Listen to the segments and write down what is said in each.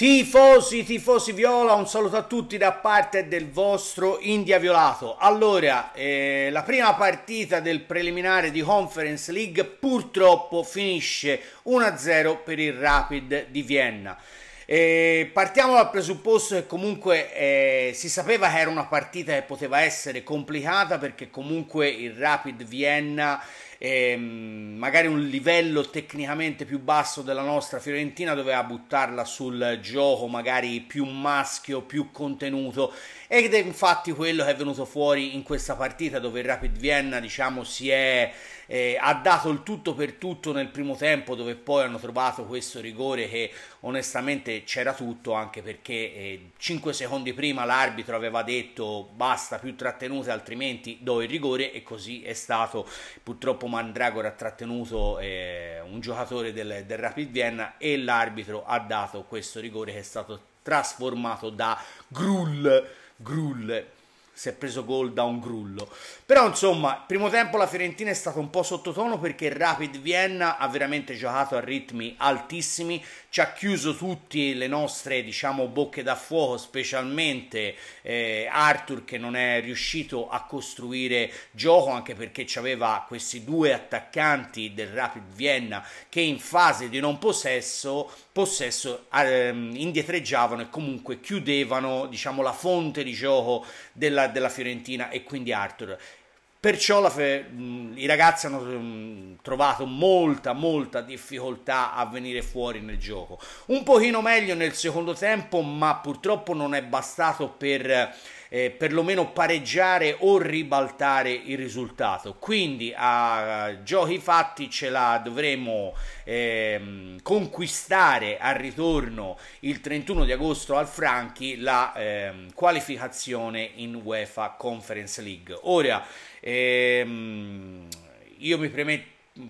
Tifosi, tifosi Viola, un saluto a tutti da parte del vostro India Violato. Allora, eh, la prima partita del preliminare di Conference League purtroppo finisce 1-0 per il Rapid di Vienna. Eh, partiamo dal presupposto che comunque eh, si sapeva che era una partita che poteva essere complicata perché comunque il Rapid Vienna ehm, magari un livello tecnicamente più basso della nostra Fiorentina doveva buttarla sul gioco magari più maschio, più contenuto ed è infatti quello che è venuto fuori in questa partita dove il Rapid Vienna diciamo si è eh, ha dato il tutto per tutto nel primo tempo dove poi hanno trovato questo rigore che onestamente c'era tutto anche perché eh, 5 secondi prima l'arbitro aveva detto basta più trattenute altrimenti do il rigore e così è stato purtroppo Mandragora ha trattenuto eh, un giocatore del, del Rapid Vienna e l'arbitro ha dato questo rigore che è stato trasformato da Grull Grull si è preso gol da un grullo. Però insomma, primo tempo la Fiorentina è stata un po' sottotono perché il Rapid Vienna ha veramente giocato a ritmi altissimi, ci ha chiuso tutte le nostre, diciamo, bocche da fuoco, specialmente eh, Arthur che non è riuscito a costruire gioco anche perché aveva questi due attaccanti del Rapid Vienna che in fase di non possesso possesso ehm, indietreggiavano e comunque chiudevano diciamo la fonte di gioco della della Fiorentina e quindi Arthur. Perciò Fe... i ragazzi hanno trovato molta, molta difficoltà a venire fuori nel gioco. Un pochino meglio nel secondo tempo, ma purtroppo non è bastato per eh, perlomeno pareggiare o ribaltare il risultato. Quindi a giochi fatti ce la dovremo eh, conquistare al ritorno il 31 di agosto al Franchi la eh, qualificazione in UEFA Conference League. Ora ehm, io mi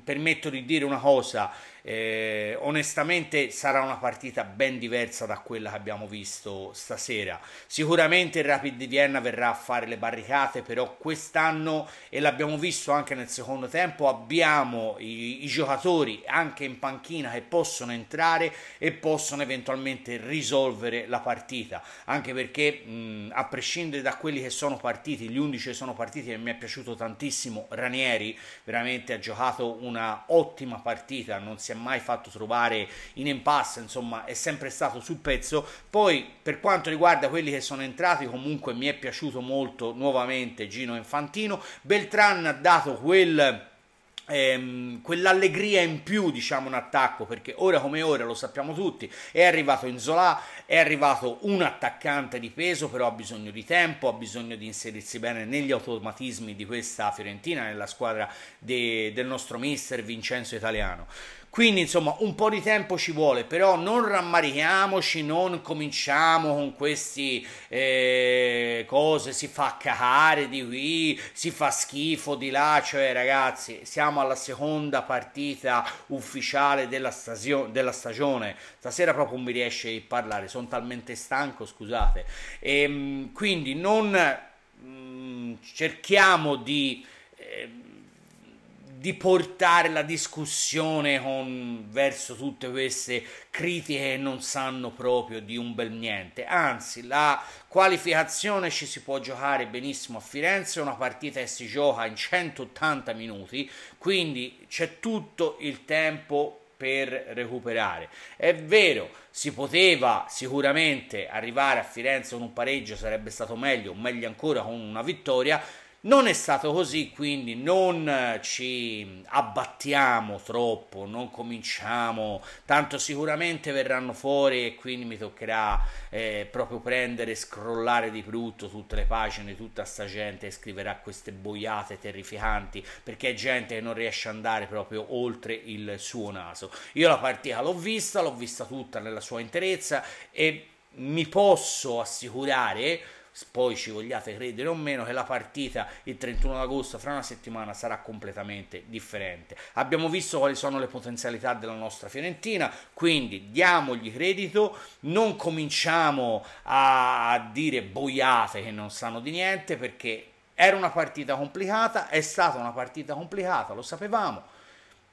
permetto di dire una cosa, eh, onestamente sarà una partita ben diversa da quella che abbiamo visto stasera. Sicuramente il Rapid di Vienna verrà a fare le barricate, però quest'anno, e l'abbiamo visto anche nel secondo tempo, abbiamo i, i giocatori anche in panchina che possono entrare e possono eventualmente risolvere la partita, anche perché mh, a prescindere da quelli che sono partiti, gli 11 sono partiti e mi è piaciuto tantissimo Ranieri, veramente ha giocato una ottima partita, non si si è mai fatto trovare in impasse, insomma è sempre stato sul pezzo. Poi per quanto riguarda quelli che sono entrati, comunque mi è piaciuto molto nuovamente Gino Infantino, Beltran ha dato quel ehm, quell'allegria in più, diciamo, un attacco, perché ora come ora, lo sappiamo tutti, è arrivato in Zola è arrivato un attaccante di peso, però ha bisogno di tempo, ha bisogno di inserirsi bene negli automatismi di questa Fiorentina, nella squadra de del nostro mister Vincenzo Italiano. Quindi insomma un po' di tempo ci vuole, però non rammarichiamoci, non cominciamo con queste eh, cose, si fa cacare di qui, si fa schifo di là, cioè ragazzi siamo alla seconda partita ufficiale della, stasio- della stagione, stasera proprio non mi riesce a parlare, sono talmente stanco, scusate. E, ehm, quindi non mm, cerchiamo di... Eh, di portare la discussione con, verso tutte queste critiche che non sanno proprio di un bel niente. Anzi, la qualificazione ci si può giocare benissimo a Firenze, è una partita che si gioca in 180 minuti, quindi c'è tutto il tempo per recuperare. È vero, si poteva sicuramente arrivare a Firenze con un pareggio, sarebbe stato meglio, o meglio ancora con una vittoria non è stato così, quindi non eh, ci abbattiamo troppo, non cominciamo, tanto sicuramente verranno fuori e quindi mi toccherà eh, proprio prendere e scrollare di brutto tutte le pagine, tutta sta gente che scriverà queste boiate terrificanti, perché è gente che non riesce ad andare proprio oltre il suo naso. Io la partita l'ho vista, l'ho vista tutta nella sua interezza e mi posso assicurare poi ci vogliate credere o meno che la partita il 31 agosto fra una settimana sarà completamente differente. Abbiamo visto quali sono le potenzialità della nostra Fiorentina, quindi diamogli credito, non cominciamo a dire boiate che non sanno di niente perché era una partita complicata, è stata una partita complicata, lo sapevamo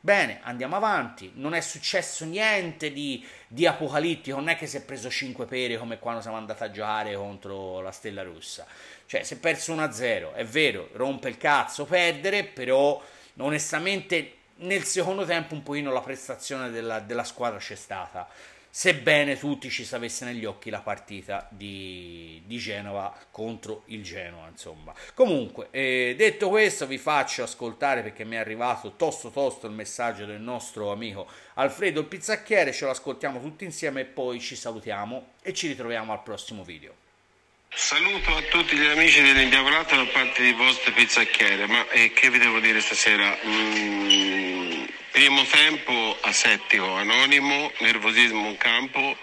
Bene, andiamo avanti, non è successo niente di, di apocalittico, non è che si è preso 5 pere come quando siamo andati a giocare contro la Stella Russa, cioè si è perso 1-0, è vero, rompe il cazzo perdere, però onestamente nel secondo tempo un pochino la prestazione della, della squadra c'è stata sebbene tutti ci sapesse negli occhi la partita di, di Genova contro il Genoa, insomma. Comunque, eh, detto questo, vi faccio ascoltare perché mi è arrivato tosto tosto il messaggio del nostro amico Alfredo il Pizzacchiere, ce lo ascoltiamo tutti insieme e poi ci salutiamo e ci ritroviamo al prossimo video. Saluto a tutti gli amici dell'Indiavolato da parte di Vostra Pizzacchiere, ma eh, che vi devo dire stasera? Mm, primo tempo asettico, anonimo, nervosismo in campo,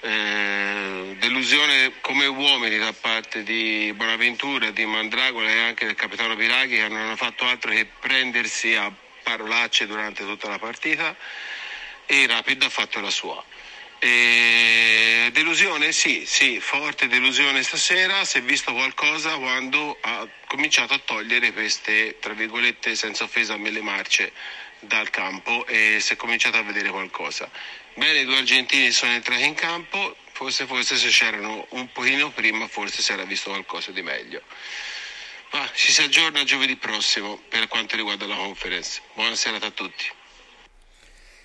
eh, delusione come uomini da parte di Bonaventura, di Mandragola e anche del capitano Piraghi che non hanno fatto altro che prendersi a parolacce durante tutta la partita e Rapid ha fatto la sua. E eh, delusione? Sì, sì, forte delusione stasera. Si è visto qualcosa quando ha cominciato a togliere queste, tra virgolette, senza offesa a me le marce dal campo e si è cominciato a vedere qualcosa. Bene, i due argentini sono entrati in campo, forse, forse se c'erano un pochino prima forse si era visto qualcosa di meglio. Ma ci si aggiorna giovedì prossimo per quanto riguarda la conference. Buona serata a tutti.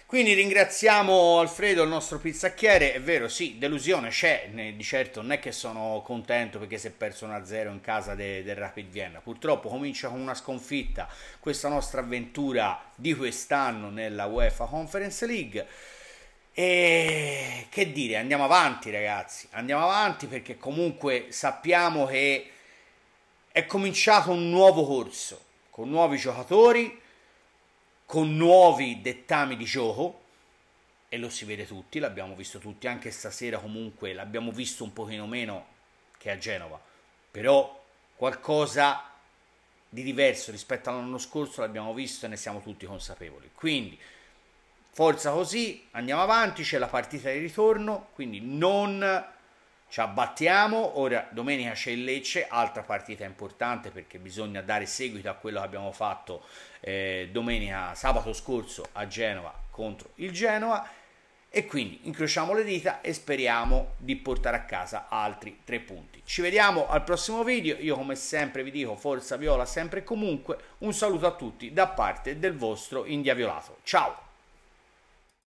Quindi ringraziamo Alfredo, il nostro pizzacchiere. È vero, sì, delusione c'è, di certo non è che sono contento perché si è perso 1-0 in casa de, del Rapid Vienna. Purtroppo comincia con una sconfitta questa nostra avventura di quest'anno nella UEFA Conference League. E che dire, andiamo avanti ragazzi, andiamo avanti perché comunque sappiamo che è cominciato un nuovo corso con nuovi giocatori con nuovi dettami di gioco e lo si vede tutti, l'abbiamo visto tutti, anche stasera comunque l'abbiamo visto un pochino meno che a Genova, però qualcosa di diverso rispetto all'anno scorso l'abbiamo visto e ne siamo tutti consapevoli. Quindi forza così, andiamo avanti, c'è la partita di ritorno, quindi non ci abbattiamo, ora domenica c'è il Lecce, altra partita importante perché bisogna dare seguito a quello che abbiamo fatto eh, domenica, sabato scorso a Genova contro il Genova e quindi incrociamo le dita e speriamo di portare a casa altri tre punti. Ci vediamo al prossimo video, io come sempre vi dico forza viola sempre e comunque, un saluto a tutti da parte del vostro India Violato, ciao!